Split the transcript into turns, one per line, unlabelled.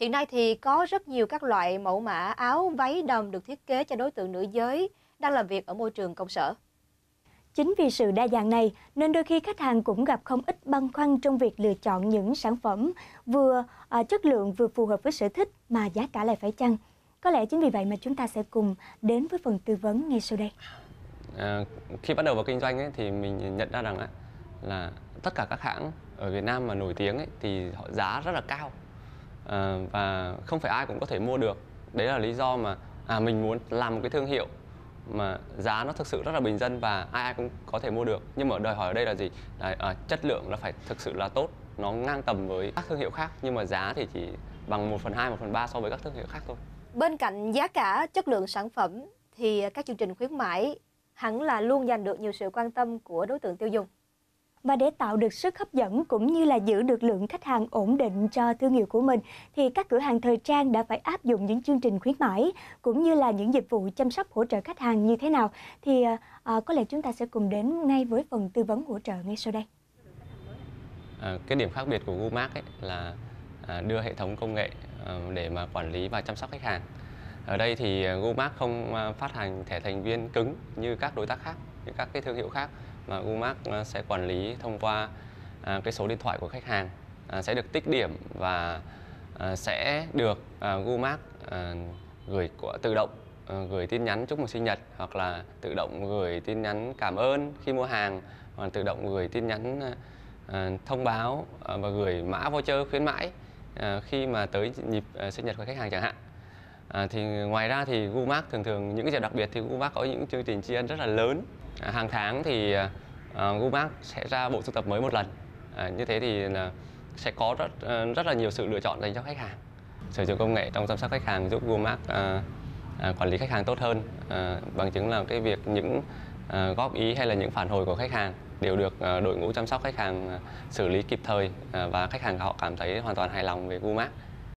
Hiện nay thì có rất nhiều các loại mẫu mã áo, váy đầm được thiết kế cho đối tượng nữ giới
đang làm việc ở môi trường công sở. Chính vì sự đa dạng này nên đôi khi khách hàng cũng gặp không ít băn khoăn trong việc lựa chọn những sản phẩm vừa à, chất lượng vừa phù hợp với sở thích mà giá cả lại phải chăng. Có lẽ chính vì vậy mà chúng ta sẽ cùng đến với phần tư vấn ngay sau đây.
À, khi bắt đầu vào kinh doanh ấy, thì mình nhận ra rằng ấy, là tất cả các hãng ở Việt Nam mà nổi tiếng ấy, thì họ giá rất là cao à, và không phải ai cũng có thể mua được đấy là lý do mà à mình muốn làm một cái thương hiệu mà giá nó thực sự rất là bình dân và ai ai cũng có thể mua được nhưng mà đòi hỏi ở đây là gì là à, chất lượng là phải thực sự là tốt nó ngang tầm với các thương hiệu khác nhưng mà giá thì chỉ bằng 1 phần 2, 1 phần 3 so với các thương hiệu khác thôi
Bên cạnh giá cả, chất lượng sản phẩm thì các chương trình khuyến mãi hẳn là luôn giành được nhiều sự quan tâm của đối tượng tiêu dùng
và để tạo được sức hấp dẫn cũng như là giữ được lượng khách hàng ổn định cho thương hiệu của mình thì các cửa hàng thời trang đã phải áp dụng những chương trình khuyến mãi cũng như là những dịch vụ chăm sóc hỗ trợ khách hàng như thế nào thì à, có lẽ chúng ta sẽ cùng đến ngay với phần tư vấn hỗ trợ ngay sau đây.
À, cái điểm khác biệt của Gumark ấy là à, đưa hệ thống công nghệ để mà quản lý và chăm sóc khách hàng. Ở đây thì Gumark không phát hành thẻ thành viên cứng như các đối tác khác các cái thương hiệu khác mà Umac ờ, sẽ quản lý thông qua à, cái số điện thoại của khách hàng à, sẽ được tích điểm và à, sẽ được à, gửi của tự động ờ, gửi tin nhắn chúc mừng sinh nhật hoặc là tự động gửi tin nhắn cảm ơn khi mua hàng hoặc tự động gửi tin nhắn ờ, thông báo và gửi mã voucher khuyến mãi khi mà tới nhịp sinh nhật của khách hàng chẳng hạn thì ngoài ra thì Gumac thường thường những cái dịp đặc biệt thì Gumac có những chương trình tri ân rất là lớn à, hàng tháng thì à, à Google sẽ ra bộ sưu tập mới một lần à, như thế thì là sẽ có rất à, rất là nhiều sự lựa chọn dành cho khách hàng sử dụng công nghệ trong chăm sóc khách hàng giúp Google Maps à, à, quản lý khách hàng tốt hơn à, bằng chứng là cái việc những à, góp ý hay là những phản hồi của khách hàng đều được à, đội ngũ chăm sóc khách hàng xử lý kịp thời à, và khách hàng họ cảm thấy hoàn toàn hài lòng về Google